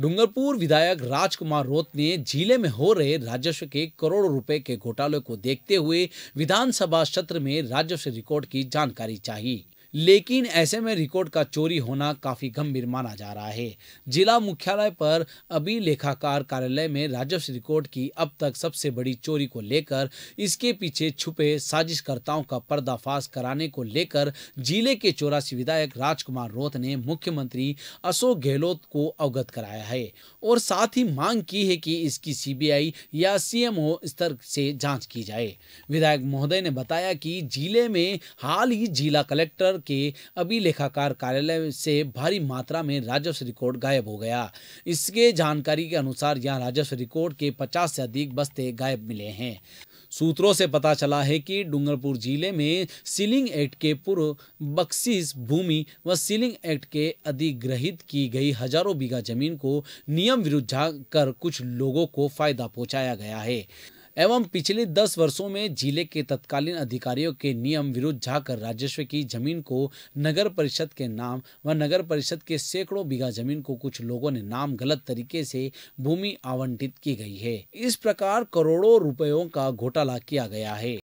डूंगरपुर विधायक राजकुमार रोत ने जिले में हो रहे राजस्व के करोड़ों रुपए के घोटाले को देखते हुए विधानसभा सत्र में राजस्व रिकॉर्ड की जानकारी चाहिए लेकिन ऐसे में रिकॉर्ड का चोरी होना काफ़ी गंभीर माना जा रहा है जिला मुख्यालय पर अभी लेखाकार कार्यालय में राजस्व रिकॉर्ड की अब तक सबसे बड़ी चोरी को लेकर इसके पीछे छुपे साजिशकर्ताओं का पर्दाफाश कराने को लेकर जिले के चौरासी विधायक राजकुमार रोथ ने मुख्यमंत्री अशोक गहलोत को अवगत कराया है और साथ ही मांग की है कि इसकी सीबीआई या सीएमओ स्तर से जांच की जाए विधायक महोदय ने बताया कि जिले में हाल ही जिला कलेक्टर के अभिलेखाकार कार्यालय से भारी मात्रा में राजस्व रिकॉर्ड गायब हो गया इसके जानकारी के अनुसार यहाँ राजस्व रिकॉर्ड के पचास से अधिक बस्ते गायब मिले हैं सूत्रों से पता चला है कि डूंगरपुर जिले में सीलिंग एक्ट के पूर्व बक्सिस भूमि व सीलिंग एक्ट के अधिग्रहित की गई हजारों बीघा जमीन को नियम विरुद्ध कर कुछ लोगों को फायदा पहुंचाया गया है एवं पिछले दस वर्षों में जिले के तत्कालीन अधिकारियों के नियम विरुद्ध जाकर राजस्व की जमीन को नगर परिषद के नाम व नगर परिषद के सैकड़ों बीघा जमीन को कुछ लोगों ने नाम गलत तरीके से भूमि आवंटित की गई है इस प्रकार करोड़ों रुपयों का घोटाला किया गया है